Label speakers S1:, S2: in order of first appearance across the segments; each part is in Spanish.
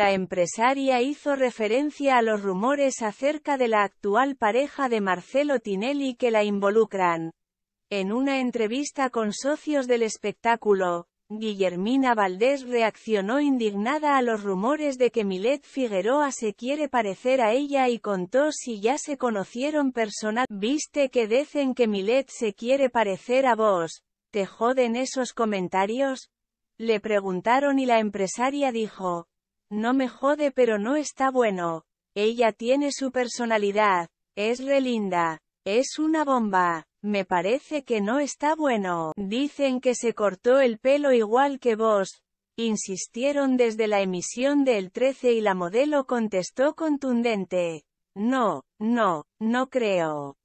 S1: la empresaria hizo referencia a los rumores acerca de la actual pareja de Marcelo Tinelli que la involucran. En una entrevista con socios del espectáculo, Guillermina Valdés reaccionó indignada a los rumores de que Milet Figueroa se quiere parecer a ella y contó si ya se conocieron personal. Viste que dicen que Milet se quiere parecer a vos, ¿te joden esos comentarios? Le preguntaron y la empresaria dijo, no me jode pero no está bueno. Ella tiene su personalidad. Es relinda. Es una bomba. Me parece que no está bueno. Dicen que se cortó el pelo igual que vos. Insistieron desde la emisión del 13 y la modelo contestó contundente. No, no, no creo.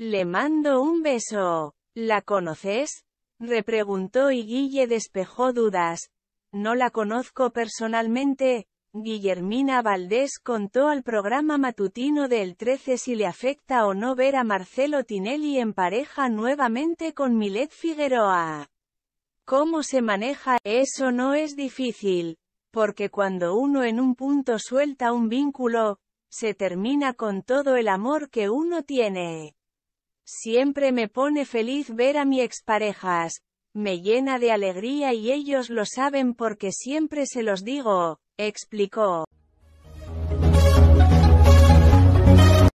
S1: Le mando un beso. ¿La conoces? Repreguntó y Guille despejó dudas. No la conozco personalmente, Guillermina Valdés contó al programa matutino del 13 si le afecta o no ver a Marcelo Tinelli en pareja nuevamente con Milet Figueroa. ¿Cómo se maneja? Eso no es difícil, porque cuando uno en un punto suelta un vínculo, se termina con todo el amor que uno tiene. Siempre me pone feliz ver a mi exparejas, me llena de alegría y ellos lo saben porque siempre se los digo, explicó.